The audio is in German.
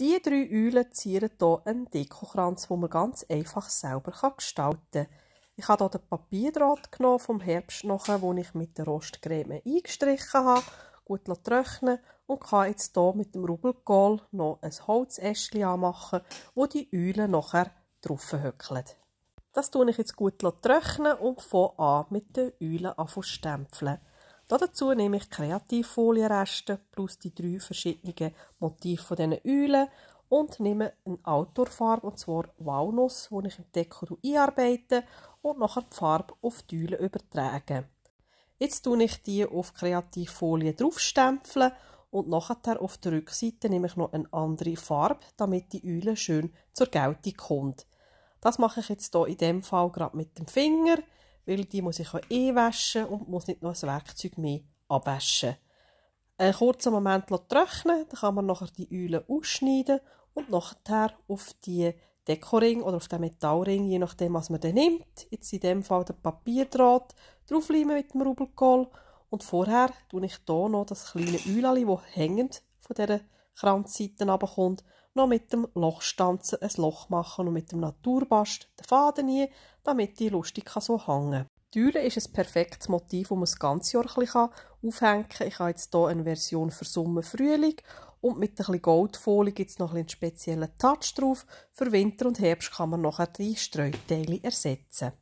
Diese drei Eulen zieren hier einen Dekokranz, den man ganz einfach selber gestalten kann. Ich habe hier den Papierdraht genommen vom Herbst noch, den ich mit der Rostcreme eingestrichen habe, gut trocknen und kann jetzt hier mit dem Rubelkohl noch ein Holzäschchen anmachen, wo die Eulen nachher drauf hückeln. Das tue ich jetzt gut trocknen und von an mit den Eulen an stempeln. Dazu nehme ich Kreativfolienreste plus die drei verschiedenen Motive von diesen Eulen und nehme eine Outdoor-Farbe, und zwar Walnuss, die ich im Deko einarbeite und nachher die Farbe auf die Eulen übertrage. Jetzt tue ich die auf Kreativfolie draufstempeln und nachher auf der Rückseite nehme ich noch eine andere Farbe, damit die Eule schön zur Geltung kommt. Das mache ich jetzt hier in dem Fall gerade mit dem Finger weil die muss ich ja eh waschen und muss nicht noch ein Werkzeug mehr abwaschen. Ein kurzer Moment trocknen, dann kann man nachher die Eulen ausschneiden und nachher auf die Dekoring oder auf den Metallring, je nachdem, was man den nimmt. Jetzt in dem Fall den Papierdraht draufleimen mit dem Rubelkohl und vorher tue ich hier noch das kleine Eulali, das hängend von dieser Kranzseiten runterkommt, noch mit dem Lochstanzer ein Loch machen und mit dem Naturbast den Faden rein, damit die lustig so hängen kann. Die Tüle ist ein perfektes Motiv, das man das ganze Jahr kann aufhängen kann. Ich habe jetzt hier eine Version für Sommer, Frühling und mit ein bisschen Goldfolie gibt es noch einen speziellen Touch drauf. Für Winter und Herbst kann man nachher die Streuteile ersetzen.